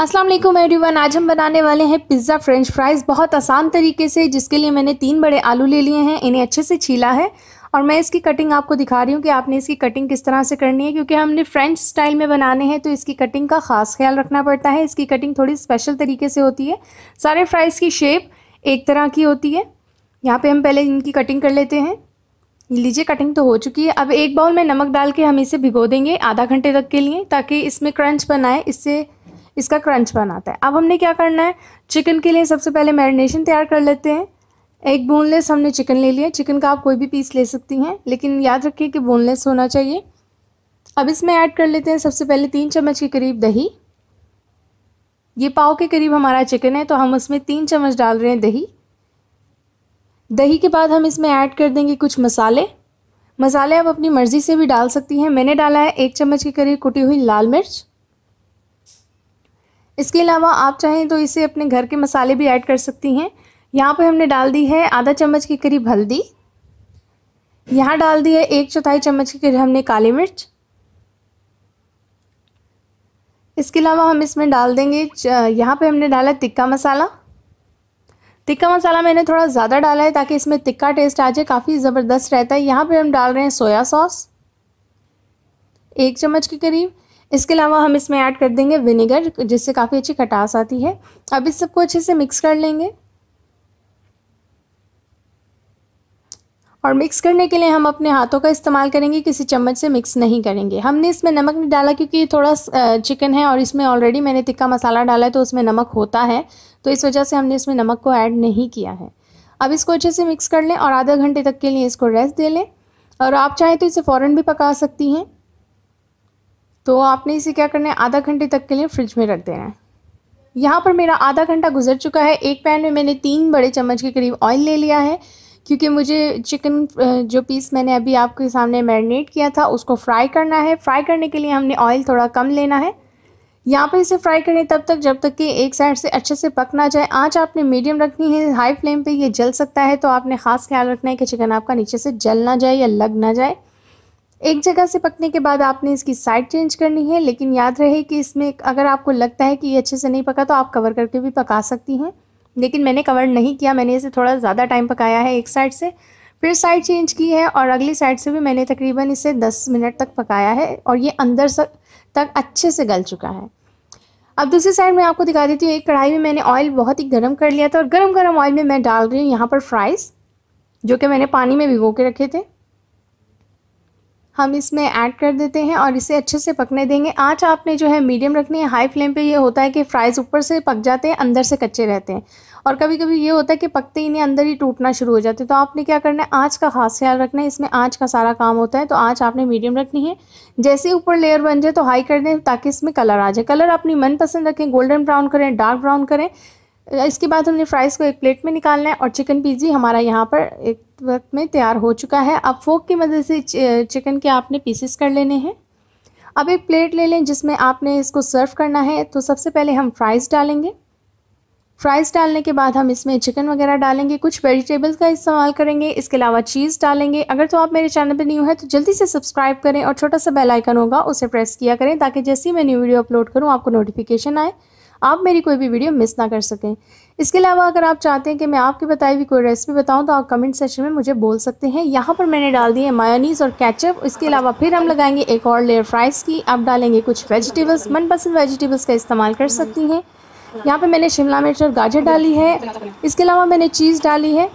अस्सलाम वालेकुम एवरीवन आज हम बनाने वाले हैं पिज़्ज़ा फ्रेंच फ्राइज़ बहुत आसान तरीके से जिसके लिए मैंने तीन बड़े आलू ले लिए हैं इन्हें अच्छे से छीला है और मैं इसकी कटिंग आपको दिखा रही हूँ कि आपने इसकी कटिंग किस तरह से करनी है क्योंकि हमने फ्रेंच स्टाइल में बनाने हैं तो इसकी कटिंग का ख़ास ख्याल रखना पड़ता है इसकी कटिंग थोड़ी स्पेशल तरीके से होती है सारे फ्राइज़ की शेप एक तरह की होती है यहाँ पर हम पहले इनकी कटिंग कर लेते हैं लीजिए कटिंग तो हो चुकी है अब एक बाउल में नमक डाल के हम इसे भिगो देंगे आधा घंटे तक के लिए ताकि इसमें क्रंच बनाए इससे इसका क्रंच बनाता है अब हमने क्या करना है चिकन के लिए सबसे पहले मैरिनेशन तैयार कर लेते हैं एक बोनलेस हमने चिकन ले लिया चिकन का आप कोई भी पीस ले सकती हैं लेकिन याद रखिए कि बोनलेस होना चाहिए अब इसमें ऐड कर लेते हैं सबसे पहले तीन चम्मच के करीब दही ये पाव के करीब हमारा चिकन है तो हम उसमें तीन चम्मच डाल रहे हैं दही दही के बाद हम इसमें ऐड कर देंगे कुछ मसाले मसाले आप अपनी मर्ज़ी से भी डाल सकती हैं मैंने डाला है एक चम्मच के करीब कुटी हुई लाल मिर्च इसके अलावा आप चाहें तो इसे अपने घर के मसाले भी ऐड कर सकती हैं यहाँ पर हमने डाल दी है आधा चम्मच के करीब हल्दी यहाँ डाल दी है एक चौथाई चम्मच के करीब हमने काली मिर्च इसके अलावा हम इसमें डाल देंगे यहाँ पे हमने डाला तिक्का मसाला तिक्का मसाला मैंने थोड़ा ज़्यादा डाला है ताकि इसमें तिक्का टेस्ट आ जाए काफ़ी ज़बरदस्त रहता है यहाँ पे हम डाल रहे हैं सोया सॉस एक चम्मच के करीब इसके अलावा हम इसमें ऐड कर देंगे विनेगर जिससे काफ़ी अच्छी खटास आती है अब इस सबको अच्छे से मिक्स कर लेंगे और मिक्स करने के लिए हम अपने हाथों का इस्तेमाल करेंगे किसी चम्मच से मिक्स नहीं करेंगे हमने इसमें नमक नहीं डाला क्योंकि थोड़ा चिकन है और इसमें ऑलरेडी मैंने तिक्का मसाला डाला है तो उसमें नमक होता है तो इस वजह से हमने इसमें नमक को ऐड नहीं किया है अब इसको अच्छे से मिक्स कर लें और आधा घंटे तक के लिए इसको रेस्ट दे लें और आप चाहें तो इसे फ़ौरन भी पका सकती हैं तो आपने इसे क्या करना है आधा घंटे तक के लिए फ्रिज में रख देना है यहाँ पर मेरा आधा घंटा गुजर चुका है एक पैन में मैंने तीन बड़े चम्मच के करीब ऑयल ले लिया है क्योंकि मुझे चिकन जो पीस मैंने अभी आपके सामने मैरिनेट किया था उसको फ्राई करना है फ्राई करने के लिए हमने ऑयल थोड़ा कम लेना है यहाँ पर इसे फ्राई करें तब तक जब तक कि एक साइड से अच्छे से पक ना जाए आँच आपने मीडियम रखनी है हाई फ्लेम पे ये जल सकता है तो आपने ख़ास ख्याल रखना है कि चिकन आपका नीचे से जल ना जाए या लग ना जाए एक जगह से पकने के बाद आपने इसकी साइड चेंज करनी है लेकिन याद रहे कि इसमें अगर आपको लगता है कि ये अच्छे से नहीं पका तो आप कवर करके भी पका सकती हैं लेकिन मैंने कवर नहीं किया मैंने इसे थोड़ा ज़्यादा टाइम पकाया है एक साइड से फिर साइड चेंज की है और अगली साइड से भी मैंने तकरीबन इसे 10 मिनट तक पकाया है और ये अंदर तक अच्छे से गल चुका है अब दूसरी साइड में आपको दिखा देती हूँ एक कढ़ाई में मैंने ऑयल बहुत ही गर्म कर लिया था और गर्म गर्म ऑयल में मैं डाल रही हूँ यहाँ पर फ्राइज़ जो कि मैंने पानी में भिगो के रखे थे हम इसमें ऐड कर देते हैं और इसे अच्छे से पकने देंगे आँच आपने जो है मीडियम रखनी है हाई फ्लेम पे ये होता है कि फ्राइज़ ऊपर से पक जाते हैं अंदर से कच्चे रहते हैं और कभी कभी ये होता है कि पकते ही नहीं अंदर ही टूटना शुरू हो जाते हैं तो आपने क्या करना है आँच का खास ख्याल रखना है इसमें आँच का सारा काम होता है तो आँच आपने मीडियम रखनी है जैसे ऊपर लेयर बन जाए तो हाई कर दें ताकि इसमें कलर आ जाए कलर अपनी मनपसंद रखें गोल्डन ब्राउन करें डार्क ब्राउन करें इसके बाद हमने फ्राइज़ को एक प्लेट में निकालना है और चिकन पीस भी हमारा यहाँ पर एक वक्त में तैयार हो चुका है अब फोक की मदद से चिकन के आपने पीसेस कर लेने हैं अब एक प्लेट ले लें जिसमें आपने इसको सर्व करना है तो सबसे पहले हम फ्राइज़ डालेंगे फ्राइज़ डालने के बाद हम इसमें चिकन वगैरह डालेंगे कुछ वेजिटेबल्स का इस्तेमाल करेंगे इसके अलावा चीज़ डालेंगे अगर तो आप मेरे चैनल पर न्यू है तो जल्दी से सब्सक्राइब करें और छोटा सा बेल आइकन होगा उसे प्रेस किया करें ताकि जैसे ही मैं न्यू वीडियो अपलोड करूँ आपको नोटिफिकेशन आए आप मेरी कोई भी वीडियो मिस ना कर सकें इसके अलावा अगर आप चाहते हैं कि मैं आपकी बताई हुई कोई रेसिपी बताऊं तो आप कमेंट सेक्शन में मुझे बोल सकते हैं यहाँ पर मैंने डाल दिए मायोनीज़ और कैचअप इसके अलावा फिर हम लगाएंगे एक और लेयर फ्राइज़ की आप डालेंगे कुछ वेजिटेबल्स मनपसंद वेजिटेबल्स का इस्तेमाल कर सकती हैं यहाँ पर मैंने शिमला मिर्च और गाजर डाली है इसके अलावा मैंने चीज़ डाली है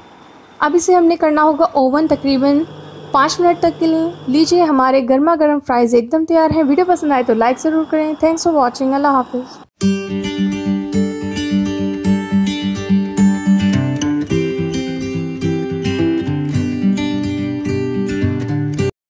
अब इसे हमने करना होगा ओवन तकरीबन पाँच मिनट तक के लिए लीजिए हमारे गर्मा गर्म फ्राइज़ एकदम तैयार हैं वीडियो पसंद आए तो लाइक ज़रूर करें थैंक्स फॉर वॉचिंग अल्लाह हाफिज़ Música